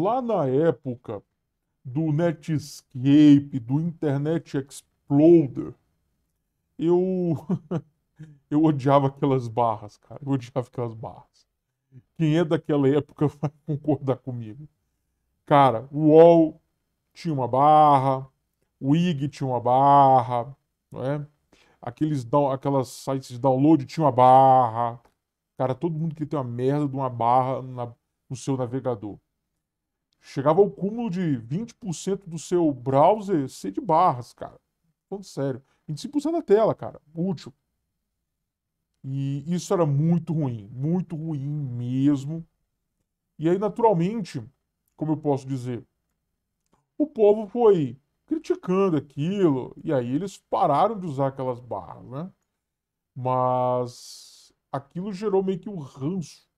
lá na época do Netscape, do Internet Exploder, eu eu odiava aquelas barras, cara. Eu odiava aquelas barras. Quem é daquela época vai concordar comigo. Cara, o UOL tinha uma barra, o IG tinha uma barra, não é? Aqueles aquelas sites de download tinha uma barra. Cara, todo mundo que tem uma merda de uma barra na, no seu navegador chegava ao cúmulo de 20% do seu browser ser de barras, cara. Falando sério. 25% da tela, cara. Útil. E isso era muito ruim, muito ruim mesmo. E aí, naturalmente, como eu posso dizer, o povo foi criticando aquilo, e aí eles pararam de usar aquelas barras, né? Mas aquilo gerou meio que um ranço.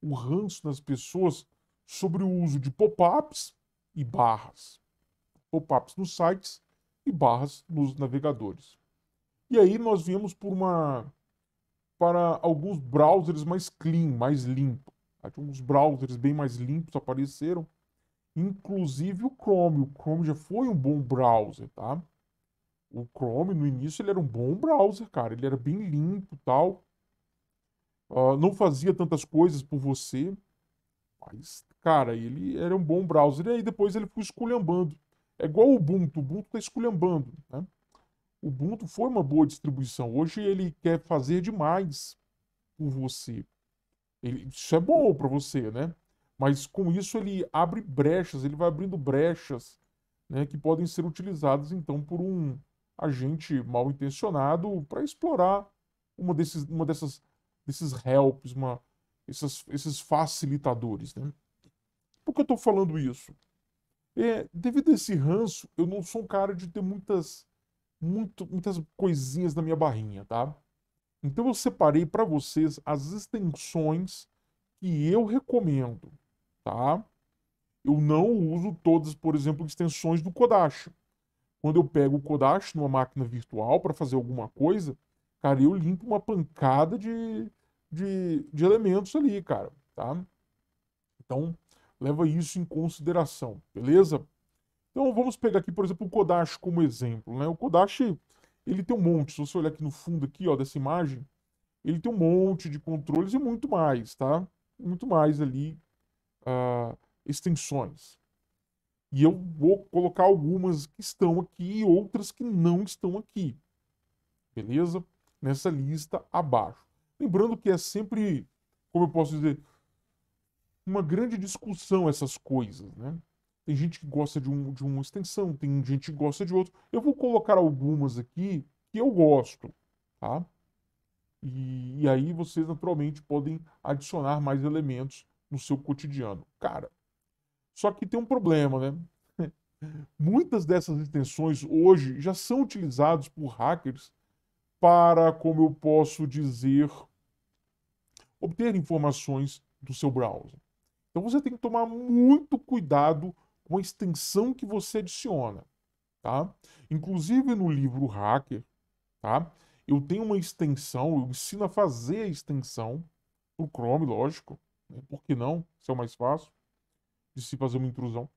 Um ranço nas pessoas sobre o uso de pop-ups e barras. Pop-ups nos sites e barras nos navegadores. E aí nós viemos por uma para alguns browsers mais clean, mais limpo. Alguns browsers bem mais limpos apareceram, inclusive o Chrome. O Chrome já foi um bom browser, tá? O Chrome no início ele era um bom browser, cara. Ele era bem limpo, tal. Uh, não fazia tantas coisas por você, mas Cara, ele era um bom browser. E aí depois ele foi esculhambando. É igual o Ubuntu. O Ubuntu está esculhambando. Né? O Ubuntu foi uma boa distribuição. Hoje ele quer fazer demais por você. Ele, isso é bom para você, né? Mas com isso ele abre brechas, ele vai abrindo brechas né, que podem ser utilizadas então por um agente mal intencionado para explorar uma, desses, uma dessas, desses helps, uma, esses, esses facilitadores. Né? Por que eu estou falando isso? É, devido a esse ranço, eu não sou um cara de ter muitas, muito, muitas coisinhas na minha barrinha, tá? Então eu separei para vocês as extensões que eu recomendo, tá? Eu não uso todas, por exemplo, extensões do Kodash. Quando eu pego o Kodash numa máquina virtual para fazer alguma coisa, cara, eu limpo uma pancada de, de, de elementos ali, cara, tá? Então, leva isso em consideração, beleza? Então vamos pegar aqui, por exemplo, o Kodash como exemplo, né? O Kodash, ele tem um monte, se você olhar aqui no fundo aqui, ó, dessa imagem, ele tem um monte de controles e muito mais, tá? Muito mais ali uh, extensões. E eu vou colocar algumas que estão aqui e outras que não estão aqui, beleza? Nessa lista abaixo. Lembrando que é sempre, como eu posso dizer, uma grande discussão essas coisas, né? Tem gente que gosta de, um, de uma extensão, tem gente que gosta de outro. Eu vou colocar algumas aqui que eu gosto, tá? E, e aí vocês naturalmente podem adicionar mais elementos no seu cotidiano. Cara, só que tem um problema, né? Muitas dessas extensões hoje já são utilizadas por hackers para, como eu posso dizer, obter informações do seu browser. Então você tem que tomar muito cuidado com a extensão que você adiciona, tá? Inclusive no livro Hacker, tá? Eu tenho uma extensão, eu ensino a fazer a extensão do Chrome, lógico, né? por que não? Isso é o mais fácil de se fazer uma intrusão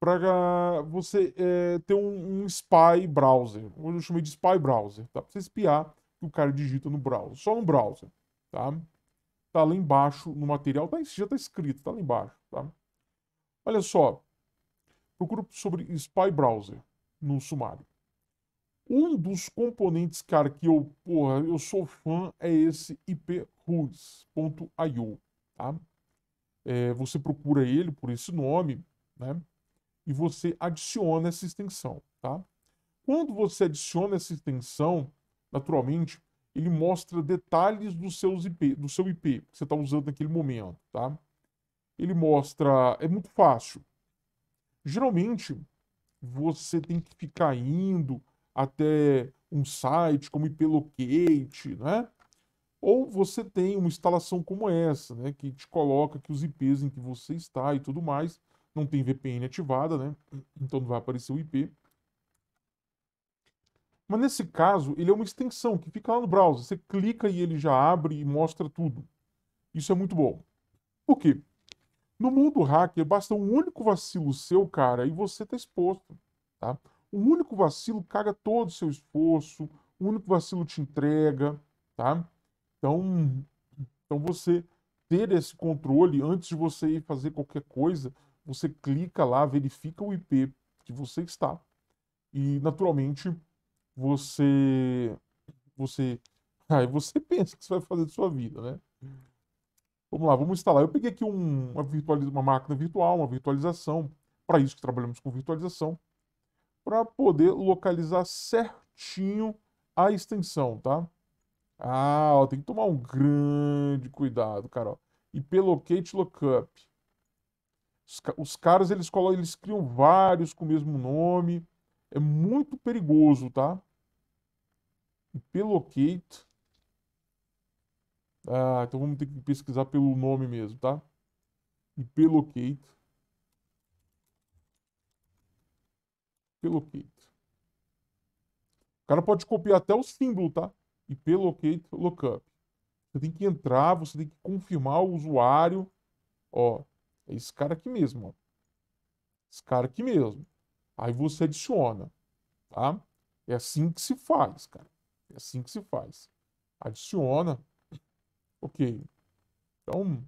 para você é, ter um, um, spy browser. Hoje eu chamei de spy browser, tá? Pra você espiar o cara digita no browser, só no browser, tá? Tá lá embaixo no material, tá, isso já está escrito, tá lá embaixo, tá? Olha só, procura sobre Spy Browser no sumário. Um dos componentes, cara, que eu, porra, eu sou fã é esse iprules.io, tá? É, você procura ele por esse nome, né? E você adiciona essa extensão, tá? Quando você adiciona essa extensão, naturalmente, ele mostra detalhes IP, do seu IP que você está usando naquele momento, tá? Ele mostra, é muito fácil. Geralmente você tem que ficar indo até um site como IP Locate, né? Ou você tem uma instalação como essa, né, que te coloca que os IPs em que você está e tudo mais, não tem VPN ativada, né? Então não vai aparecer o IP. Mas nesse caso, ele é uma extensão que fica lá no browser. Você clica e ele já abre e mostra tudo. Isso é muito bom. Por quê? No mundo hacker, basta um único vacilo seu, cara, e você está exposto. Tá? Um único vacilo caga todo o seu esforço, um único vacilo te entrega. Tá? Então, então você ter esse controle antes de você ir fazer qualquer coisa, você clica lá, verifica o IP que você está. E naturalmente você você aí você pensa que você vai fazer de sua vida, né? Vamos lá, vamos instalar. Eu peguei aqui um, uma, uma máquina virtual, uma virtualização, para isso que trabalhamos com virtualização, para poder localizar certinho a extensão, tá? Ah, ó, tem que tomar um grande cuidado, cara. Ó. IP locate lookup. Os, os caras, eles, colocam, eles criam vários com o mesmo nome, é muito perigoso, tá? E Kate. Ah, então vamos ter que pesquisar pelo nome mesmo, tá? E pelo Pelo Kate. O cara pode copiar até o símbolo, tá? E pelo Pelocate Lookup. Você tem que entrar, você tem que confirmar o usuário. Ó, é esse cara aqui mesmo, ó. Esse cara aqui mesmo. Aí você adiciona, tá? É assim que se faz, cara. É assim que se faz. Adiciona. Ok. Então,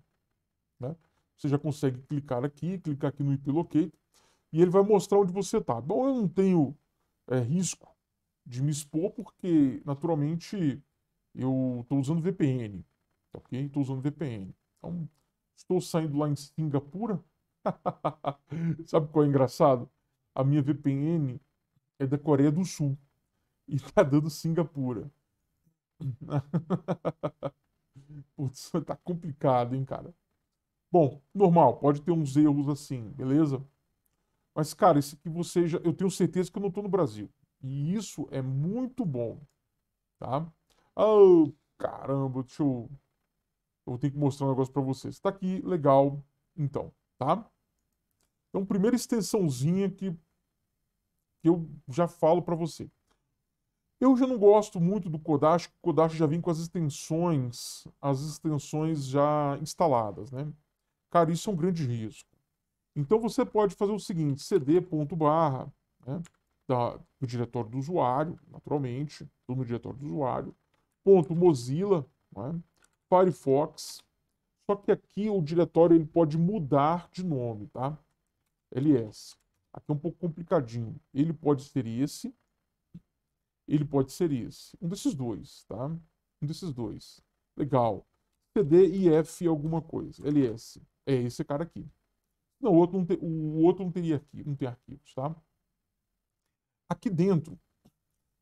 né? Você já consegue clicar aqui, clicar aqui no IP Locate e ele vai mostrar onde você está. Bom, eu não tenho é, risco de me expor porque, naturalmente, eu estou usando VPN, tá ok? Estou usando VPN. Então, estou saindo lá em Singapura. Sabe qual é engraçado? a minha VPN é da Coreia do Sul e tá dando Singapura. Putz, tá complicado, hein, cara. Bom, normal, pode ter uns erros assim, beleza? Mas, cara, esse que você já. Eu tenho certeza que eu não tô no Brasil. E isso é muito bom, tá? Oh, caramba, deixa eu. Eu tenho que mostrar um negócio para vocês. Tá aqui, legal. Então, tá? Então, primeira extensãozinha que eu já falo para você. Eu já não gosto muito do Kodash, o Kodash já vem com as extensões, as extensões já instaladas, né? Cara, isso é um grande risco. Então você pode fazer o seguinte, cd barra, né, da, do diretório do usuário, naturalmente, no diretório do usuário, ponto Mozilla, né, Firefox, só que aqui o diretório ele pode mudar de nome, tá? LS. Aqui é um pouco complicadinho. Ele pode ser esse, ele pode ser esse. Um desses dois, tá? Um desses dois. Legal. CD e F alguma coisa. LS. É esse cara aqui. Não, o outro não, te, o outro não teria aqui, não tem arquivos, tá? Aqui dentro,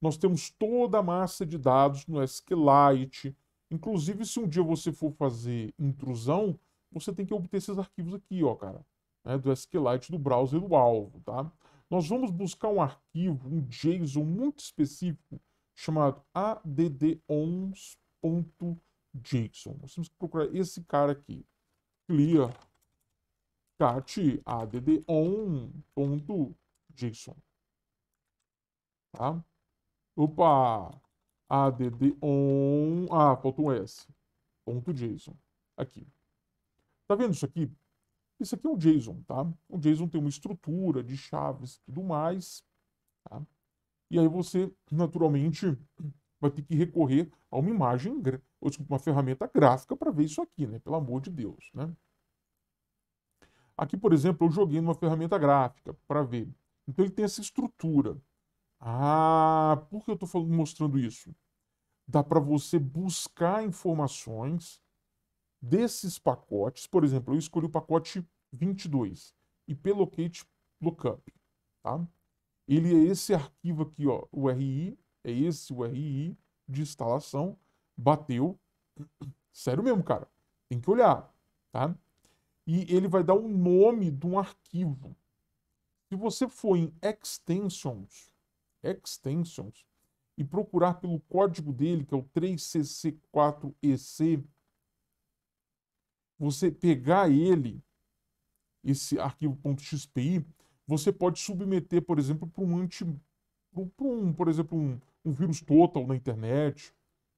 nós temos toda a massa de dados no SQLite. Inclusive, se um dia você for fazer intrusão, você tem que obter esses arquivos aqui, ó, cara né, do SQLite do browser do alvo. Tá? Nós vamos buscar um arquivo, um JSON muito específico, chamado addons.json. Nós temos que procurar esse cara aqui. Clear cat addon.json. Tá? Opa! addon... Ah, faltou um S. .json. Aqui. Tá vendo isso aqui? Isso aqui é o JSON, tá? O JSON tem uma estrutura de chaves e tudo mais, tá? E aí você, naturalmente, vai ter que recorrer a uma imagem, ou desculpa, uma ferramenta gráfica para ver isso aqui, né? Pelo amor de Deus, né? Aqui, por exemplo, eu joguei numa ferramenta gráfica para ver. Então ele tem essa estrutura. Ah, por que eu estou mostrando isso? Dá para você buscar informações desses pacotes. Por exemplo, eu escolhi o pacote 22 e plocate lookup. Tá? Ele é esse arquivo aqui, ó, o RI, é esse o RI de instalação, bateu. Sério mesmo, cara. Tem que olhar, tá? E ele vai dar o nome de um arquivo. Se você for em extensions, extensions, e procurar pelo código dele, que é o 3cc4ec, você pegar ele, esse arquivo.xpi, você pode submeter, por exemplo, para um anti para um, por exemplo, um, um, vírus total na internet,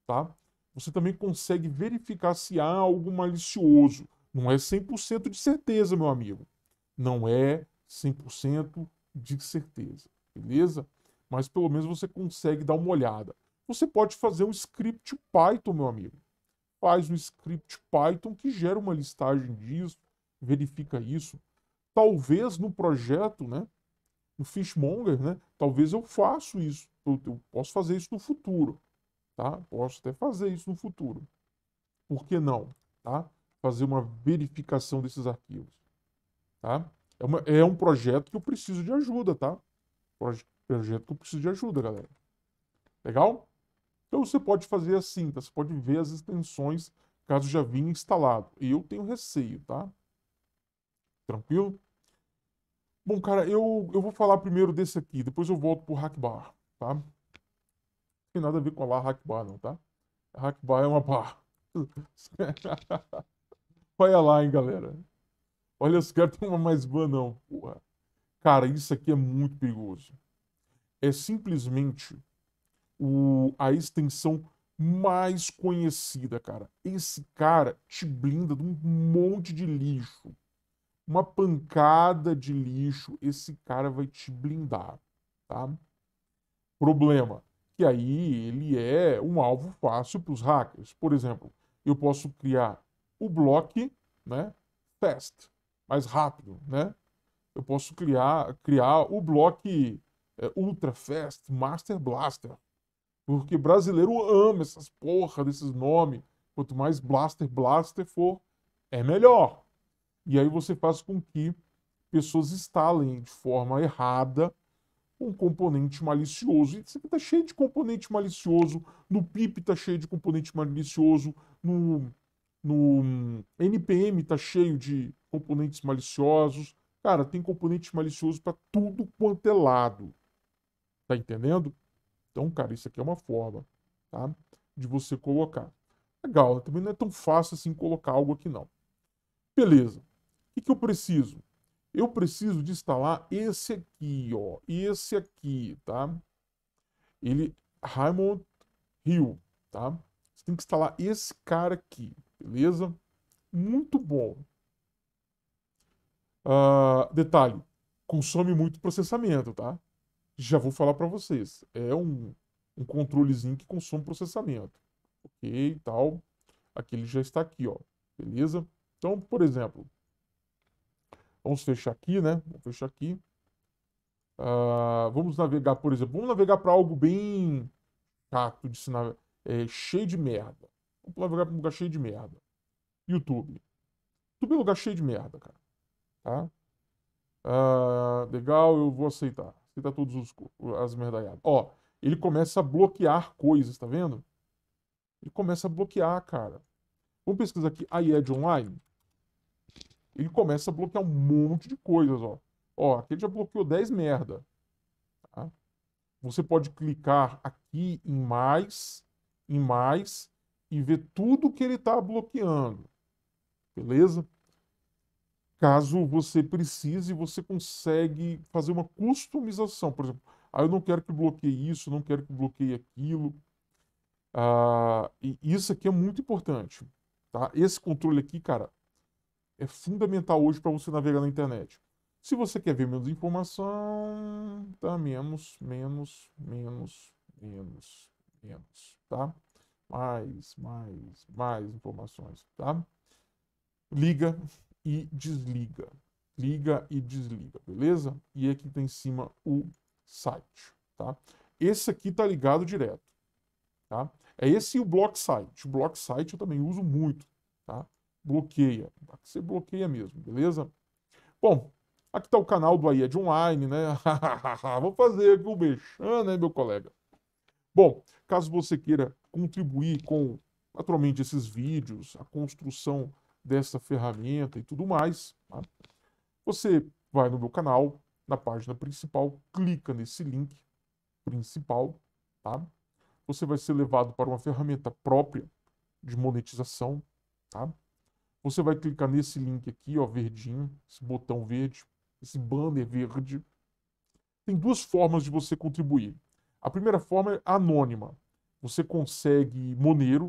tá? Você também consegue verificar se há algo malicioso. Não é 100% de certeza, meu amigo. Não é 100% de certeza, beleza? Mas pelo menos você consegue dar uma olhada. Você pode fazer um script Python, meu amigo. Faz um script Python que gera uma listagem disso, verifica isso. Talvez no projeto, né, no Fishmonger, né, talvez eu faça isso. Eu, eu posso fazer isso no futuro, tá? Posso até fazer isso no futuro. Por que não, tá? Fazer uma verificação desses arquivos, tá? É, uma, é um projeto que eu preciso de ajuda, tá? Proje projeto que eu preciso de ajuda, galera. Legal? Então você pode fazer assim, tá? Você pode ver as extensões caso já vinha instalado. E eu tenho receio, tá? Tranquilo? Bom, cara, eu, eu vou falar primeiro desse aqui, depois eu volto pro Hackbar, tá? tem nada a ver com a lá Hackbar, não, tá? Hackbar é uma barra. Olha lá, hein, galera. Olha, os caras têm uma mais boa, não. Porra. Cara, isso aqui é muito perigoso. É simplesmente o, a extensão mais conhecida, cara. Esse cara te blinda de um monte de lixo uma pancada de lixo, esse cara vai te blindar, tá? Problema, que aí ele é um alvo fácil para os hackers. Por exemplo, eu posso criar o bloco, né, fast, mais rápido, né? Eu posso criar, criar o bloco é, ultra fast, master blaster, porque brasileiro ama essas porra desses nomes. Quanto mais blaster blaster for, é melhor. E aí você faz com que pessoas instalem de forma errada um componente malicioso. E isso aqui está cheio de componente malicioso, no PIP está cheio de componente malicioso, no, no NPM está cheio de componentes maliciosos. Cara, tem componente malicioso para tudo quanto é lado. Tá entendendo? Então, cara, isso aqui é uma forma tá? de você colocar. Legal, né? também não é tão fácil assim colocar algo aqui não. Beleza que, que eu preciso? Eu preciso de instalar esse aqui, ó. Esse aqui, tá? Ele, Raymond Hill, tá? Você tem que instalar esse cara aqui, beleza? Muito bom. Uh, detalhe, consome muito processamento, tá? Já vou falar para vocês. É um, um controlezinho que consome processamento. Ok, tal. Aqui ele já está aqui, ó. Beleza? Então, por exemplo, Vamos fechar aqui, né? Vamos fechar aqui. Uh, vamos navegar, por exemplo, vamos navegar para algo bem chato de se é, cheio de merda. Vamos navegar para um lugar cheio de merda. YouTube. YouTube é um lugar cheio de merda, cara. Tá? Uh, legal, eu vou aceitar. Aceitar todos os as merdaiadas. Ó, ele começa a bloquear coisas, tá vendo? Ele começa a bloquear, cara. Vamos pesquisar aqui a IED Online ele começa a bloquear um monte de coisas, ó. Ó, aqui ele já bloqueou 10 merda. Tá? Você pode clicar aqui em mais, em mais, e ver tudo que ele está bloqueando. Beleza? Caso você precise, você consegue fazer uma customização. Por exemplo, ah, eu não quero que bloqueie isso, não quero que bloqueie aquilo. Ah, e isso aqui é muito importante. Tá? Esse controle aqui, cara, é fundamental hoje para você navegar na internet. Se você quer ver menos informação, tá menos, menos, menos, menos, menos, tá? Mais, mais, mais informações, tá? Liga e desliga. Liga e desliga, beleza? E é aqui tá em cima o site, tá? Esse aqui tá ligado direto, tá? É esse o block site. O block site eu também uso muito, tá? bloqueia. Você bloqueia mesmo, beleza? Bom, aqui está o canal do AIED Online, né? Vou fazer aqui o um mexão, né, meu colega? Bom, caso você queira contribuir com, naturalmente, esses vídeos, a construção dessa ferramenta e tudo mais, tá? você vai no meu canal, na página principal, clica nesse link principal, tá? Você vai ser levado para uma ferramenta própria de monetização, tá? Você vai clicar nesse link aqui, ó, verdinho, esse botão verde, esse banner verde. Tem duas formas de você contribuir. A primeira forma é anônima. Você consegue Monero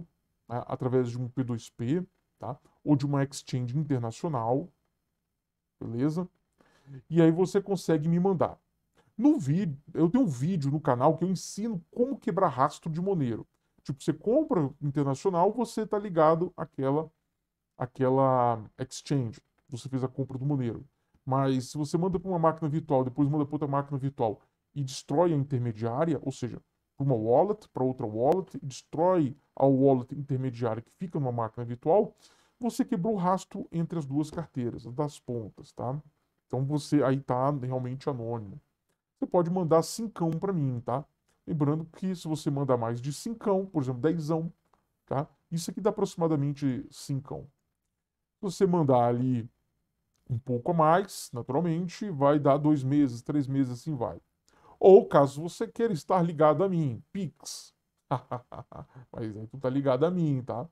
né, através de um P2P, tá? Ou de uma exchange internacional, beleza? E aí você consegue me mandar. No vídeo, eu tenho um vídeo no canal que eu ensino como quebrar rastro de Monero. Tipo, você compra internacional, você tá ligado àquela aquela exchange, você fez a compra do Monero. Mas se você manda para uma máquina virtual, depois manda para outra máquina virtual e destrói a intermediária, ou seja, para uma wallet, para outra wallet, destrói a wallet intermediária que fica numa máquina virtual, você quebrou o rastro entre as duas carteiras, das pontas, tá? Então você aí tá realmente anônimo. Você pode mandar cincão para mim, tá? Lembrando que se você mandar mais de cincão, por exemplo, dezão, tá? Isso aqui dá aproximadamente cincão você mandar ali um pouco a mais, naturalmente, vai dar dois meses, três meses, assim vai. Ou caso você queira estar ligado a mim, Pix. Mas aí tu tá ligado a mim, tá?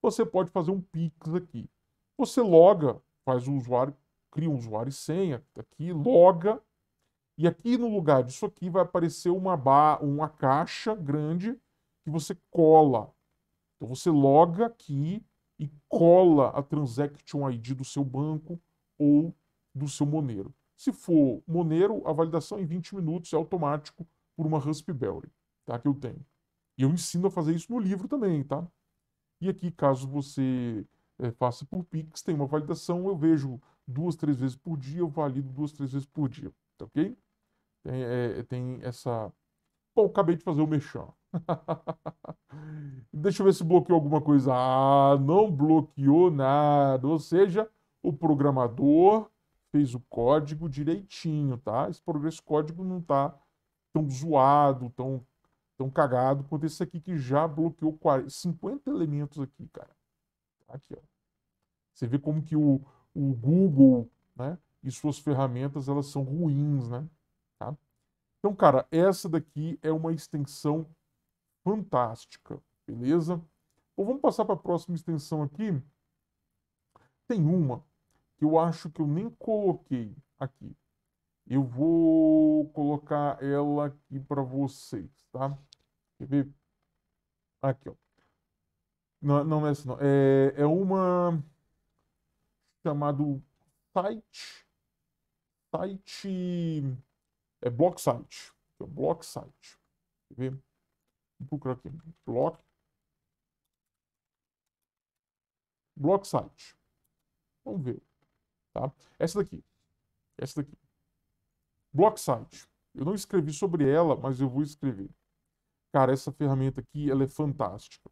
Você pode fazer um Pix aqui. Você loga, faz o usuário, cria um usuário e senha aqui, loga. E aqui no lugar disso aqui vai aparecer uma, bar, uma caixa grande que você cola. Então você loga aqui e cola a transaction ID do seu banco ou do seu Monero. Se for Monero, a validação é em 20 minutos é automático por uma Raspberry, tá? Que eu tenho. E eu ensino a fazer isso no livro também, tá? E aqui, caso você é, faça por Pix, tem uma validação, eu vejo duas, três vezes por dia, eu valido duas, três vezes por dia, tá ok? Tem, é, tem essa Bom, acabei de fazer o mexão. Deixa eu ver se bloqueou alguma coisa. Ah, não bloqueou nada. Ou seja, o programador fez o código direitinho, tá? Esse, esse código não tá tão zoado, tão, tão cagado quanto esse aqui que já bloqueou 40, 50 elementos aqui, cara. Tá aqui, ó. Você vê como que o, o Google, né, e suas ferramentas, elas são ruins, né? Então, cara, essa daqui é uma extensão fantástica, beleza? Bom, vamos passar para a próxima extensão aqui. Tem uma que eu acho que eu nem coloquei aqui. Eu vou colocar ela aqui para vocês, tá? Quer ver? Aqui, ó. Não, não é essa não. É, é uma chamado site site é block site. É block site. Quer ver? Vou procurar aqui. Block. Block site. Vamos ver. Tá? Essa daqui. Essa daqui. Block site. Eu não escrevi sobre ela, mas eu vou escrever. Cara, essa ferramenta aqui, ela é fantástica.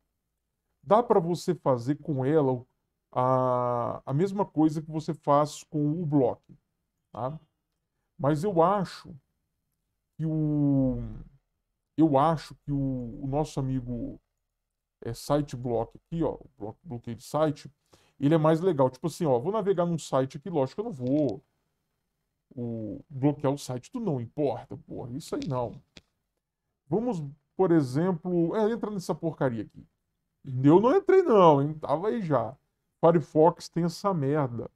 Dá para você fazer com ela a, a mesma coisa que você faz com o bloco, tá? Mas eu acho que o. Eu acho que o, o nosso amigo é, site block aqui, ó, bloqueio de site, ele é mais legal. Tipo assim, ó, vou navegar num site aqui, lógico, eu não vou o, bloquear o site do não importa, porra, isso aí não. Vamos, por exemplo, é, entra nessa porcaria aqui. Eu não entrei não, hein, tava aí já. Firefox tem essa merda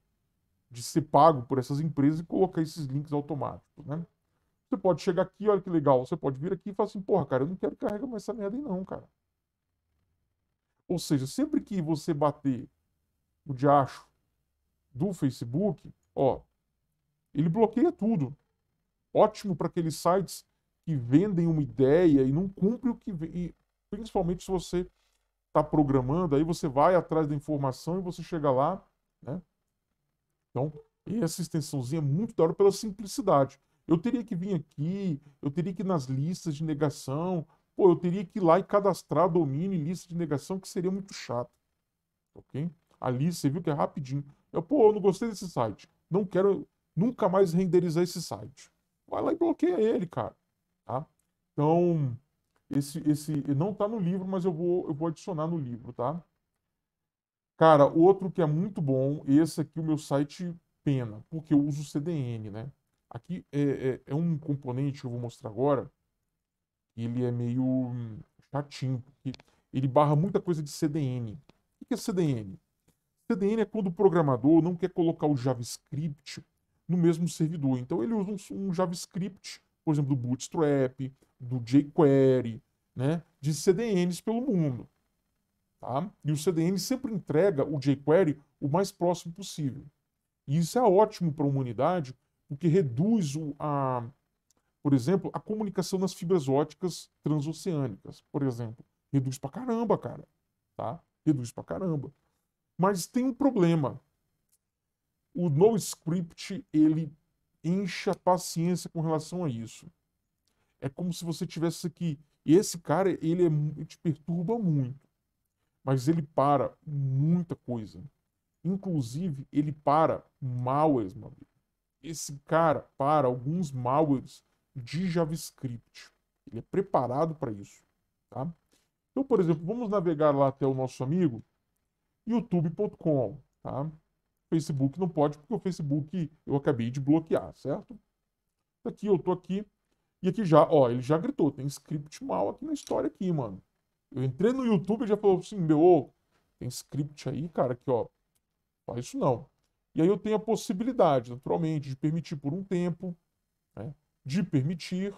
de ser pago por essas empresas e colocar esses links automáticos, né? Você pode chegar aqui, olha que legal. Você pode vir aqui e falar assim, porra, cara, eu não quero carregar mais essa merda aí não, cara. Ou seja, sempre que você bater o diacho do Facebook, ó, ele bloqueia tudo. Ótimo para aqueles sites que vendem uma ideia e não cumpre o que... E principalmente se você está programando, aí você vai atrás da informação e você chega lá, né? Então, essa extensãozinha é muito da hora pela simplicidade. Eu teria que vir aqui, eu teria que ir nas listas de negação, pô, eu teria que ir lá e cadastrar domínio em lista de negação, que seria muito chato. Ok? Ali você viu que é rapidinho. Eu, pô, eu não gostei desse site. Não quero nunca mais renderizar esse site. Vai lá e bloqueia ele, cara. Tá? Então, esse, esse não tá no livro, mas eu vou, eu vou adicionar no livro, tá? Cara, outro que é muito bom, esse aqui, o meu site pena, porque eu uso CDN, né? Aqui é, é, é um componente que eu vou mostrar agora, ele é meio hum, chatinho, porque ele barra muita coisa de CDN. O que é CDN? CDN é quando o programador não quer colocar o JavaScript no mesmo servidor. Então ele usa um, um JavaScript, por exemplo, do Bootstrap, do jQuery, né, de CDNs pelo mundo. Tá? E o CDN sempre entrega o jQuery o mais próximo possível. E isso é ótimo para a humanidade, o que reduz, o, a, por exemplo, a comunicação nas fibras óticas transoceânicas, por exemplo. Reduz pra caramba, cara. Tá? Reduz pra caramba. Mas tem um problema. O NoScript, ele enche a paciência com relação a isso. É como se você tivesse aqui. Esse cara, ele, é, ele te perturba muito. Mas ele para muita coisa. Inclusive, ele para mal meu amigo esse cara para alguns malwares de JavaScript. Ele é preparado para isso, tá? Então, por exemplo, vamos navegar lá até o nosso amigo youtube.com, tá? Facebook não pode porque o Facebook eu acabei de bloquear, certo? Aqui eu tô aqui e aqui já, ó, ele já gritou, tem script mal aqui na história aqui, mano. Eu entrei no YouTube e já falou assim, meu, ô, tem script aí, cara, aqui ó, faz isso não. E aí eu tenho a possibilidade, naturalmente, de permitir por um tempo, né? de permitir,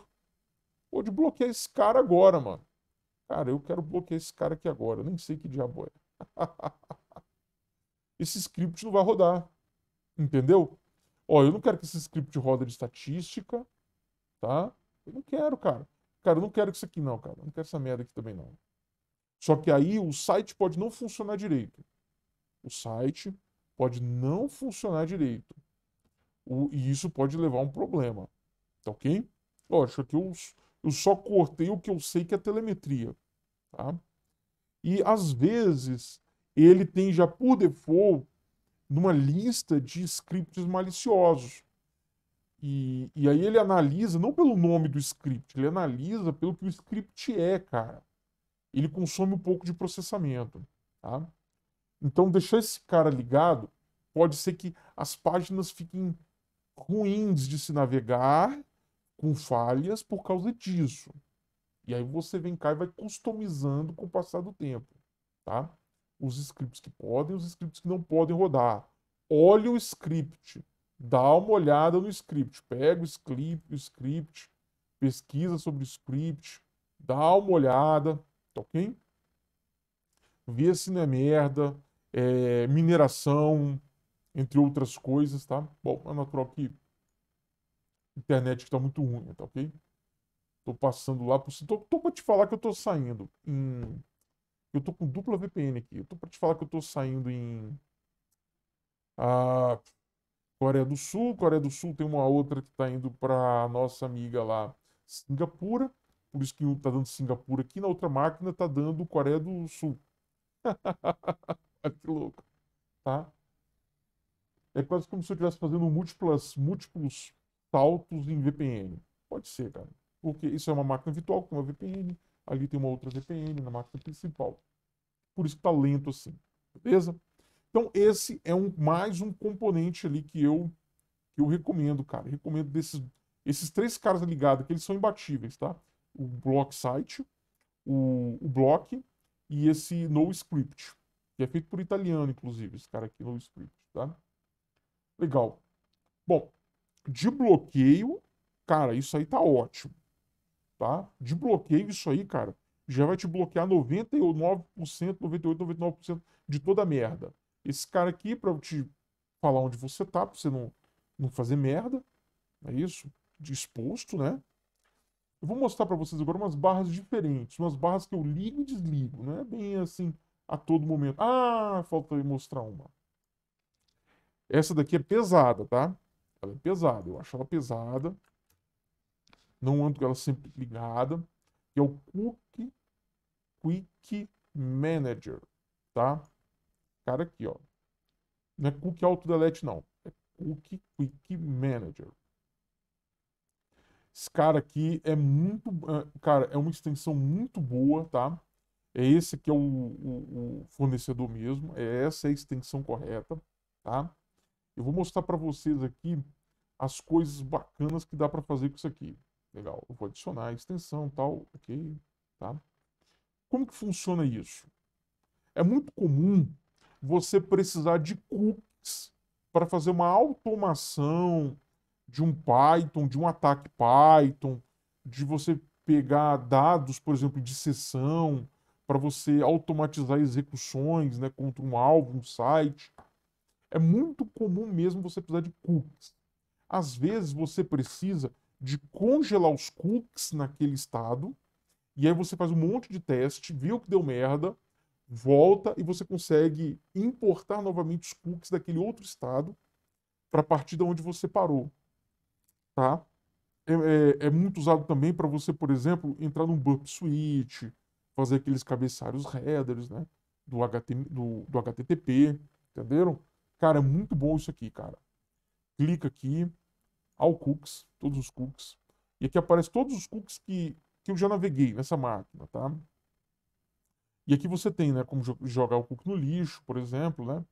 ou de bloquear esse cara agora, mano. Cara, eu quero bloquear esse cara aqui agora, eu nem sei que diabo é. esse script não vai rodar, entendeu? Ó, eu não quero que esse script roda de estatística, tá? Eu não quero, cara. Cara, eu não quero isso aqui não, cara. Eu não quero essa merda aqui também não. Só que aí o site pode não funcionar direito. O site pode não funcionar direito. O, e isso pode levar a um problema. Tá ok? Lógico que eu, eu só cortei o que eu sei que é telemetria. Tá? E às vezes ele tem já por default numa lista de scripts maliciosos. E, e aí ele analisa não pelo nome do script, ele analisa pelo que o script é, cara. Ele consome um pouco de processamento. Tá? Então, deixar esse cara ligado pode ser que as páginas fiquem ruins de se navegar, com falhas por causa disso. E aí você vem cá e vai customizando com o passar do tempo, tá? Os scripts que podem, os scripts que não podem rodar. Olha o script, dá uma olhada no script, pega o script, o script, pesquisa sobre o script, dá uma olhada, tá ok? Vê se não é merda, é, mineração, entre outras coisas, tá? Bom, é natural que internet está muito ruim, tá ok? Tô passando lá, por... tô, tô para te falar que eu tô saindo em... Eu tô com dupla VPN aqui, eu tô para te falar que eu tô saindo em... A Coreia do Sul, Coreia do Sul tem uma outra que tá indo para nossa amiga lá, Singapura, por isso que tá dando Singapura aqui, na outra máquina tá dando Coreia do Sul. Ah, que louco, tá? É quase como se eu estivesse fazendo múltiplas, múltiplos saltos em VPN. Pode ser, cara. Porque isso é uma máquina virtual com uma VPN, ali tem uma outra VPN na máquina principal. Por isso que tá lento assim, beleza? Então esse é um, mais um componente ali que eu, que eu recomendo, cara. Eu recomendo desses esses três caras ligados, que eles são imbatíveis, tá? O Block Site, o, o Block e esse NoScript que é feito por italiano, inclusive, esse cara aqui no script, tá? Legal. Bom, de bloqueio, cara, isso aí tá ótimo, tá? De bloqueio, isso aí, cara, já vai te bloquear 99%, 98%, 99% de toda a merda. Esse cara aqui, pra te falar onde você tá, pra você não, não fazer merda, é isso? Disposto, né? Eu vou mostrar para vocês agora umas barras diferentes, umas barras que eu ligo e desligo, não é bem assim a todo momento. Ah, falta mostrar uma. Essa daqui é pesada, tá? Ela é pesada, eu acho ela pesada. Não ando com ela sempre ligada. é o quick Quick Manager, tá? Cara aqui, ó. Não é Cookie Delete, não. É Cookie Quick Manager. Esse cara aqui é muito. Ah, cara, é uma extensão muito boa, tá? É esse que é o, o, o fornecedor mesmo, é essa a extensão correta, tá? Eu vou mostrar para vocês aqui as coisas bacanas que dá para fazer com isso aqui. Legal, eu vou adicionar a extensão tal, ok, tá? Como que funciona isso? É muito comum você precisar de cookies para fazer uma automação de um Python, de um ataque Python, de você pegar dados, por exemplo, de sessão, para você automatizar execuções né, contra um alvo, um site. É muito comum mesmo você precisar de cookies. Às vezes você precisa de congelar os cookies naquele estado, e aí você faz um monte de teste, viu que deu merda, volta e você consegue importar novamente os cookies daquele outro estado para a partir de onde você parou. Tá? É, é, é muito usado também para você, por exemplo, entrar num bump switch, fazer aqueles cabeçalhos headers, né? Do, HTML, do, do HTTP, entenderam? Cara, é muito bom isso aqui, cara. Clica aqui, ao cookies, todos os cookies. E aqui aparece todos os cookies que, que eu já naveguei nessa máquina, tá? E aqui você tem, né, como jogar o cookie no lixo, por exemplo, né?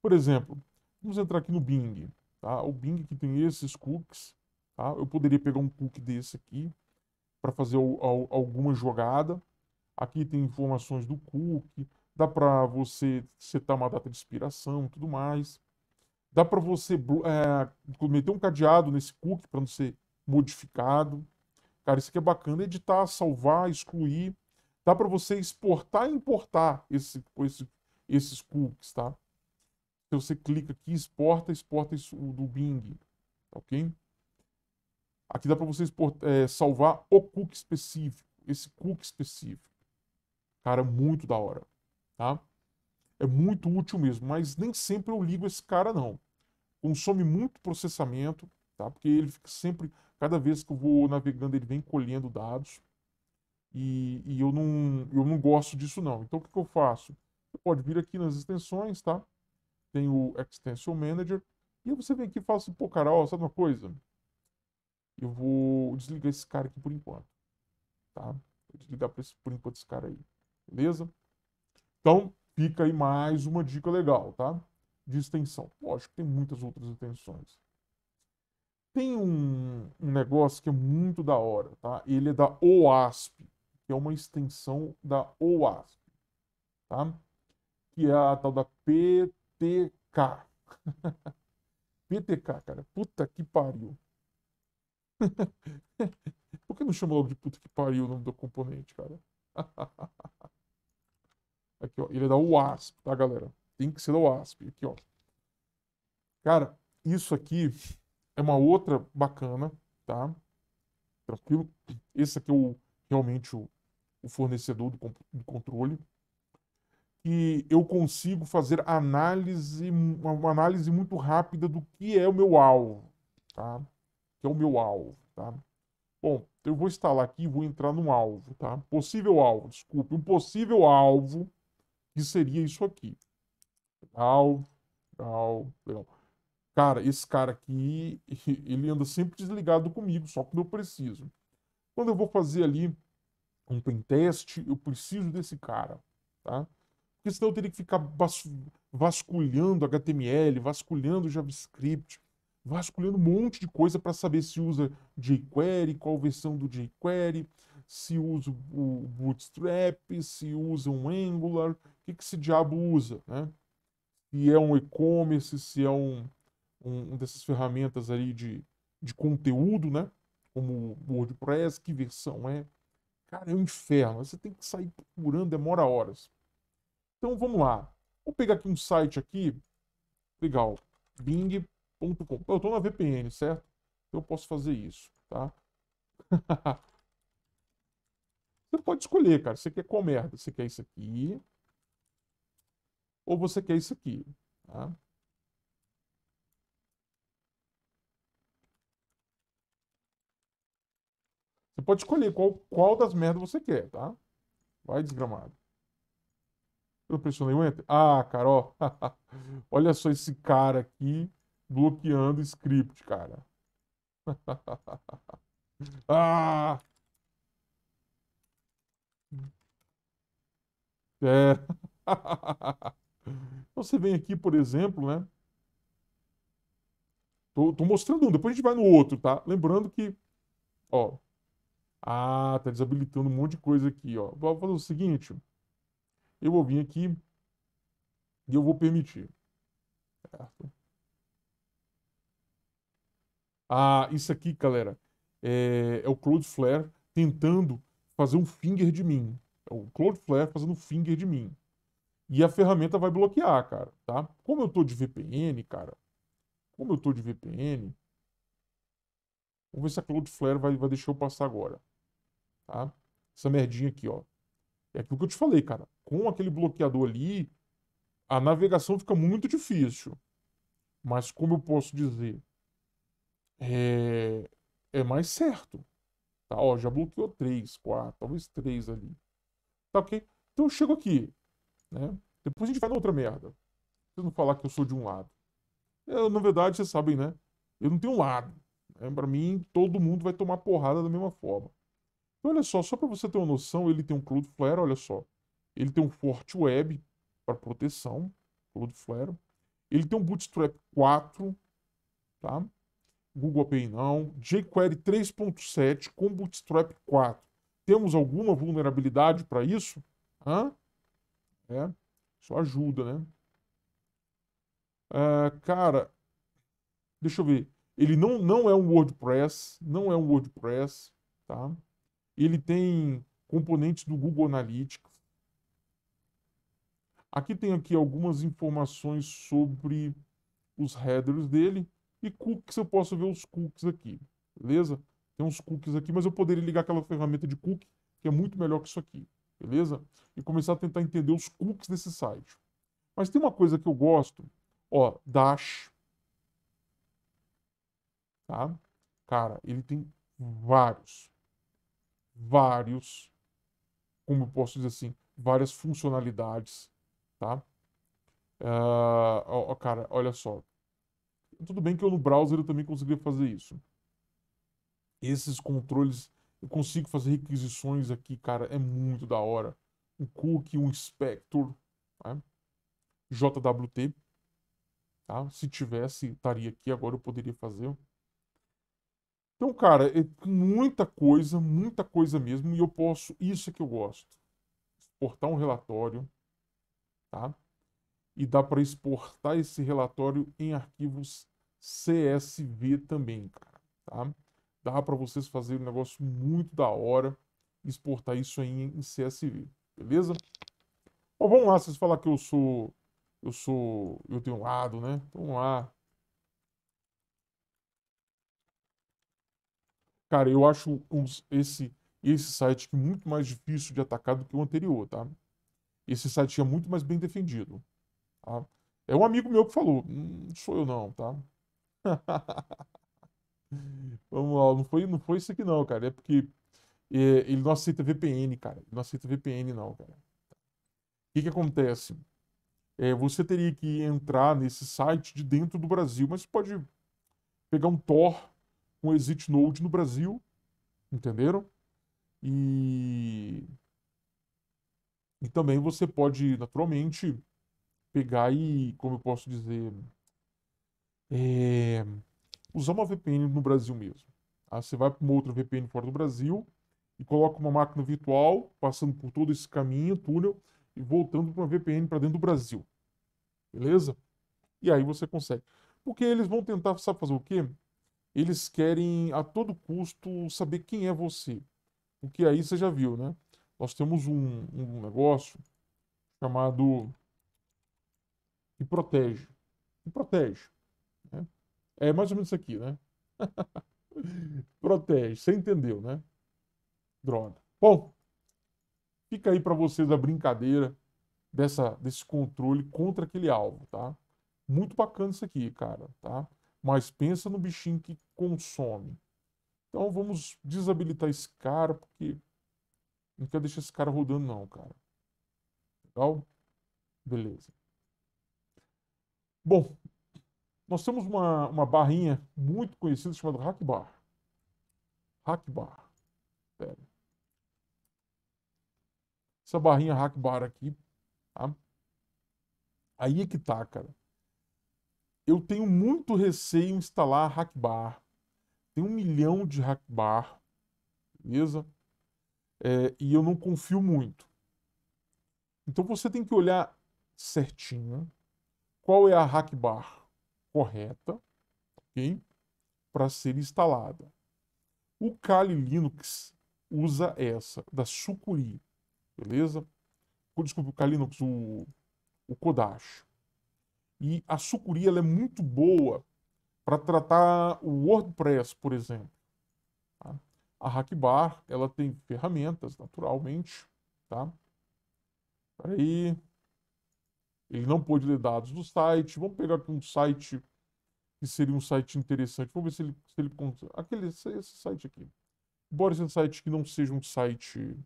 Por exemplo, vamos entrar aqui no Bing, tá? O Bing que tem esses cookies, tá? Eu poderia pegar um cookie desse aqui para fazer o, o, alguma jogada, Aqui tem informações do cookie, dá para você setar uma data de expiração e tudo mais. Dá para você é, meter um cadeado nesse cookie para não ser modificado. Cara, isso aqui é bacana. Editar, salvar, excluir. Dá para você exportar e importar esse, esse, esses cookies, tá? Se você clica aqui, exporta, exporta isso do Bing, tá ok? Aqui dá para você exportar, é, salvar o cookie específico, esse cookie específico. Cara, muito da hora, tá? É muito útil mesmo, mas nem sempre eu ligo esse cara, não. Consome muito processamento, tá? Porque ele fica sempre, cada vez que eu vou navegando, ele vem colhendo dados. E, e eu, não, eu não gosto disso, não. Então, o que, que eu faço? Você pode vir aqui nas extensões, tá? Tem o Extension Manager. E você vem aqui e fala assim, pô, cara, ó, sabe uma coisa? Eu vou desligar esse cara aqui por enquanto, tá? Vou desligar por enquanto esse cara aí. Beleza? Então, fica aí mais uma dica legal, tá? De extensão. Lógico, tem muitas outras extensões. Tem um, um negócio que é muito da hora, tá? Ele é da OASP, que é uma extensão da OASP, tá? Que é a tal da PTK. PTK, cara. Puta que pariu. Por que não chama logo de puta que pariu o nome do componente, cara? Aqui, ó. Ele é da UASP, tá, galera? Tem que ser da UASP. Aqui, ó. Cara, isso aqui é uma outra bacana, tá? Tranquilo. Esse aqui é o, realmente o, o fornecedor do, do controle. E eu consigo fazer análise, uma análise muito rápida do que é o meu alvo, tá? Que é o meu alvo, tá? Bom, eu vou instalar aqui e vou entrar num alvo, tá? Possível alvo, desculpe, um possível alvo que seria isso aqui. Legal, legal, legal. Cara, esse cara aqui, ele anda sempre desligado comigo, só quando eu preciso. Quando eu vou fazer ali um pentest, eu preciso desse cara, tá? Porque senão eu teria que ficar vasculhando HTML, vasculhando JavaScript, vasculhando um monte de coisa para saber se usa jQuery, qual versão do jQuery, se usa o Bootstrap, se usa um Angular, que, que esse diabo usa, né? Se é um e-commerce, se é um, um, um dessas ferramentas ali de, de conteúdo, né? Como o WordPress, que versão é. Cara, é um inferno. Você tem que sair procurando, demora horas. Então vamos lá. Vou pegar aqui um site aqui. Legal. Bing.com. Eu estou na VPN, certo? Então, eu posso fazer isso, tá? Você pode escolher, cara. Você quer qual merda? Você quer isso aqui? ou você quer isso aqui. Tá? Você pode escolher qual, qual das merdas você quer, tá? Vai desgramado. Eu pressionei o Enter. Ah, cara, ó. Olha só esse cara aqui bloqueando script, cara. ah! É. Então, você vem aqui, por exemplo, né? Tô, tô, mostrando um, depois a gente vai no outro, tá? Lembrando que, ó. Ah, tá desabilitando um monte de coisa aqui, ó. Vou fazer o seguinte. Eu vou vir aqui e eu vou permitir. Certo? Ah, isso aqui, galera, é, é o Cloudflare tentando fazer um finger de mim. É o Cloudflare fazendo um finger de mim e a ferramenta vai bloquear, cara, tá? Como eu tô de VPN, cara, como eu tô de VPN, vamos ver se a Cloudflare vai, vai deixar eu passar agora, tá? Essa merdinha aqui, ó. É aquilo que eu te falei, cara. Com aquele bloqueador ali, a navegação fica muito difícil. Mas como eu posso dizer, é, é mais certo. Tá, ó, já bloqueou três, quatro, talvez três ali. Tá ok? Então eu chego aqui, né? Depois a gente vai na outra merda. Vocês não falar que eu sou de um lado. Eu, é, na verdade, vocês sabem, né? Eu não tenho um lado. Né? Para mim, todo mundo vai tomar porrada da mesma forma. Então, olha só, só para você ter uma noção, ele tem um Cloudflare, olha só. Ele tem um Forte Web para proteção, Cloudflare. Ele tem um Bootstrap 4, tá? Google API não. jQuery 3.7 com Bootstrap 4. Temos alguma vulnerabilidade para isso? Hã? é, Isso ajuda, né? Ah, cara, deixa eu ver. Ele não, não é um WordPress, não é um WordPress, tá? Ele tem componentes do Google Analytics. Aqui tem aqui algumas informações sobre os headers dele e cookies, eu posso ver os cookies aqui, beleza? Tem uns cookies aqui, mas eu poderia ligar aquela ferramenta de cookie, que é muito melhor que isso aqui beleza? E começar a tentar entender os cookies desse site. Mas tem uma coisa que eu gosto, ó, Dash. Tá? Cara, ele tem vários, vários, como eu posso dizer assim, várias funcionalidades, tá? Uh, ó, cara, olha só. Tudo bem que eu no browser eu também conseguia fazer isso. Esses controles eu consigo fazer requisições aqui, cara, é muito da hora. Um cookie, um inspector, né? JWT, tá? Se tivesse, estaria aqui, agora eu poderia fazer. Então, cara, é muita coisa, muita coisa mesmo, e eu posso, isso é que eu gosto. Exportar um relatório, tá? E dá para exportar esse relatório em arquivos CSV também, cara, tá? dá para vocês fazerem um negócio muito da hora, exportar isso aí em CSV, beleza? Bom, vamos lá, vocês falar que eu sou eu sou eu tenho um lado, né? Então, vamos lá. Cara, eu acho uns, esse esse site muito mais difícil de atacar do que o anterior, tá? Esse site é muito mais bem defendido, tá? É um amigo meu que falou, hum, não sou eu não, tá? Vamos lá, não foi, não foi isso aqui não, cara. É porque é, ele não aceita VPN, cara. Ele não aceita VPN não, cara. O que que acontece? É, você teria que entrar nesse site de dentro do Brasil, mas você pode pegar um Tor um Exit Node no Brasil, entenderam? E... E também você pode, naturalmente, pegar e, como eu posso dizer, é usar uma VPN no Brasil mesmo. Tá? Você vai para uma outra VPN fora do Brasil e coloca uma máquina virtual, passando por todo esse caminho, túnel, e voltando para uma VPN para dentro do Brasil. Beleza? E aí você consegue. Porque eles vão tentar, sabe fazer o quê? Eles querem a todo custo saber quem é você. O que aí você já viu, né? Nós temos um, um negócio chamado que protege. Que protege. É mais ou menos isso aqui, né? Protege, você entendeu, né? Droga. Bom, fica aí para vocês a brincadeira dessa, desse controle contra aquele alvo, tá? Muito bacana isso aqui, cara, tá? Mas pensa no bichinho que consome. Então vamos desabilitar esse cara, porque não quer deixar esse cara rodando não, cara. Legal? Beleza. Bom, nós temos uma, uma barrinha muito conhecida chamada Hack Bar. Hack Bar. Essa barrinha Hack Bar aqui, tá? Aí é que tá, cara. Eu tenho muito receio em instalar Hack Bar. Tem um milhão de Hack Bar, beleza? É, e eu não confio muito. Então você tem que olhar certinho qual é a Hack Bar correta, ok? Para ser instalada. O Kali Linux usa essa, da Sucuri, beleza? Desculpa, o Kali Linux, o, o Kodash. E a Sucuri ela é muito boa para tratar o WordPress, por exemplo. Tá? A Hackbar ela tem ferramentas, naturalmente. Tá? Aí Ele não pôde ler dados do site. Vamos pegar aqui um site que seria um site interessante. Vamos ver se ele, se ele Aquele, esse, site aqui. Embora esse um site que não seja um site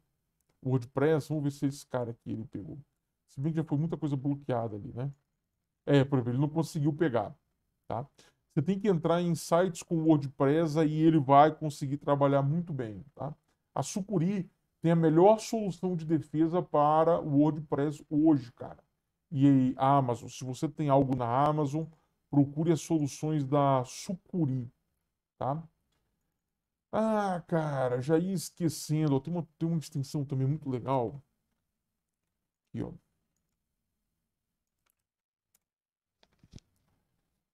WordPress. Vamos ver se esse cara aqui ele pegou. Se bem que já foi muita coisa bloqueada ali, né? É, por exemplo, ele não conseguiu pegar, tá? Você tem que entrar em sites com WordPress e ele vai conseguir trabalhar muito bem, tá? A Sucuri tem a melhor solução de defesa para o WordPress hoje, cara. E a Amazon, se você tem algo na Amazon, procure as soluções da Sucuri, tá? Ah, cara, já ia esquecendo. tem, uma, tem uma extensão também muito legal. Aqui, ó.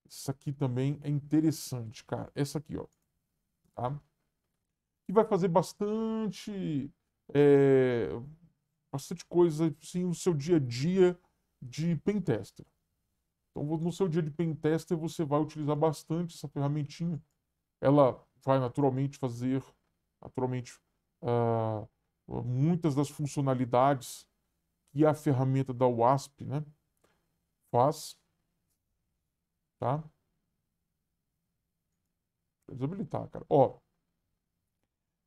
Isso aqui também é interessante, cara. Essa aqui, ó. Tá? Que vai fazer bastante... É, bastante coisa, assim, no seu dia a dia de pentester. Então, no seu dia de pentester, você vai utilizar bastante essa ferramentinha. Ela vai naturalmente fazer, naturalmente, uh, muitas das funcionalidades que a ferramenta da WASP né, faz. Tá? Desabilitar, cara. Ó,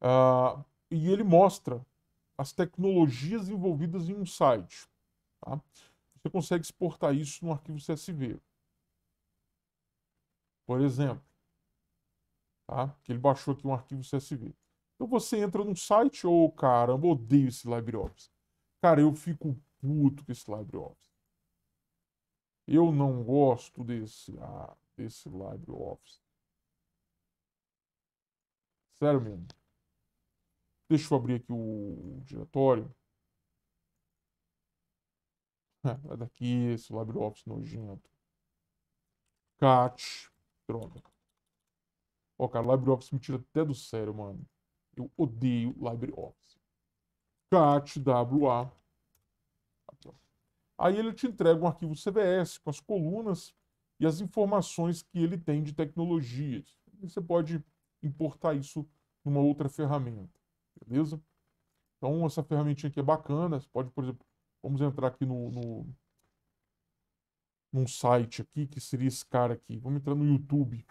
uh, e ele mostra as tecnologias envolvidas em um site. Tá? você consegue exportar isso no arquivo CSV. Por exemplo, tá? que ele baixou aqui um arquivo CSV. Então você entra num site, ou oh, caramba, odeio esse LibreOffice. Cara, eu fico puto com esse LibreOffice. Eu não gosto desse, ah, desse LibreOffice. Sério mesmo. Deixa eu abrir aqui o diretório. Vai é, daqui, esse LibreOffice nojento. Cat. Droga. Ó, cara, LibreOffice me tira até do sério, mano. Eu odeio LibreOffice. Cat, WA. Aí ele te entrega um arquivo CVS com as colunas e as informações que ele tem de tecnologias. você pode importar isso numa outra ferramenta, beleza? Então, essa ferramentinha aqui é bacana. Você pode, por exemplo, Vamos entrar aqui no, no, num site aqui, que seria esse cara aqui. Vamos entrar no YouTube.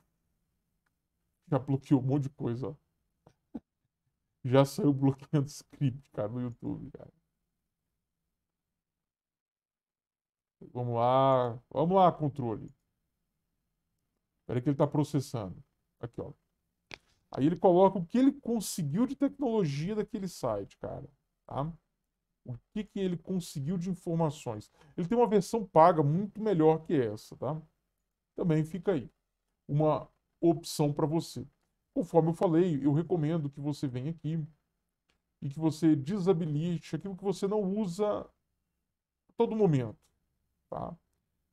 Já bloqueou um monte de coisa. Já saiu bloqueando script, cara, no YouTube, cara. Vamos lá. Vamos lá, controle. Peraí que ele está processando. Aqui, ó. Aí ele coloca o que ele conseguiu de tecnologia daquele site, cara. Tá? o que, que ele conseguiu de informações. Ele tem uma versão paga muito melhor que essa, tá? Também fica aí uma opção para você. Conforme eu falei, eu recomendo que você venha aqui e que você desabilite aquilo que você não usa a todo momento, tá?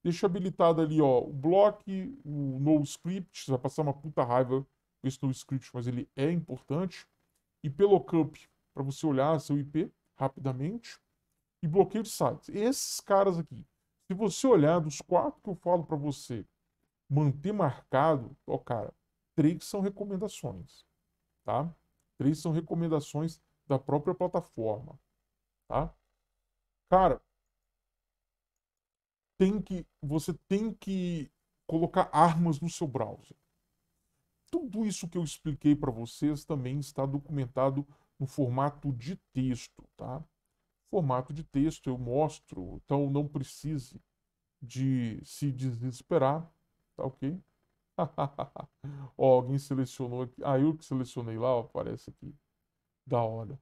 Deixa habilitado ali, ó, o block, o no script, você vai passar uma puta raiva com esse no script, mas ele é importante. e pelo cup para você olhar seu IP, rapidamente e bloqueio de sites. Esses caras aqui, se você olhar dos quatro que eu falo para você manter marcado, ó, cara, três são recomendações, tá? Três são recomendações da própria plataforma, tá? Cara, tem que você tem que colocar armas no seu browser. Tudo isso que eu expliquei para vocês também está documentado no formato de texto, tá? Formato de texto eu mostro, então não precise de se desesperar, tá ok? ó, alguém selecionou aqui. Ah, eu que selecionei lá, ó, aparece aqui. Da hora.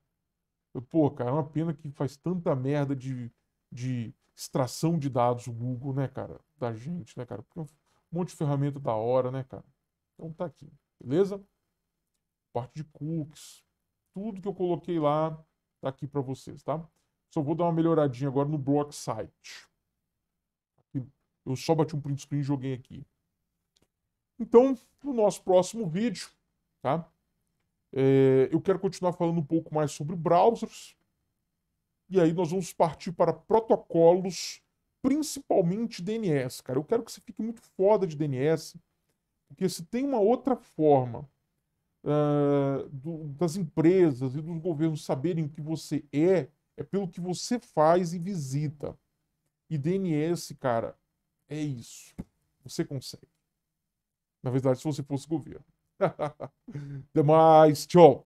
Pô, cara, é uma pena que faz tanta merda de, de extração de dados o Google, né, cara? Da gente, né, cara? Porque é um monte de ferramenta da hora, né, cara? Então tá aqui, beleza? Parte de cookies, tudo que eu coloquei lá está aqui para vocês, tá? Só vou dar uma melhoradinha agora no block site. Eu só bati um print screen e joguei aqui. Então, no nosso próximo vídeo, tá? É, eu quero continuar falando um pouco mais sobre browsers. E aí nós vamos partir para protocolos, principalmente DNS, cara. Eu quero que você fique muito foda de DNS, porque se tem uma outra forma uh, do, das empresas e dos governos saberem o que você é, é pelo que você faz e visita. E DNS, cara, é isso. Você consegue. Na verdade, se você fosse governo. Demais, tchau.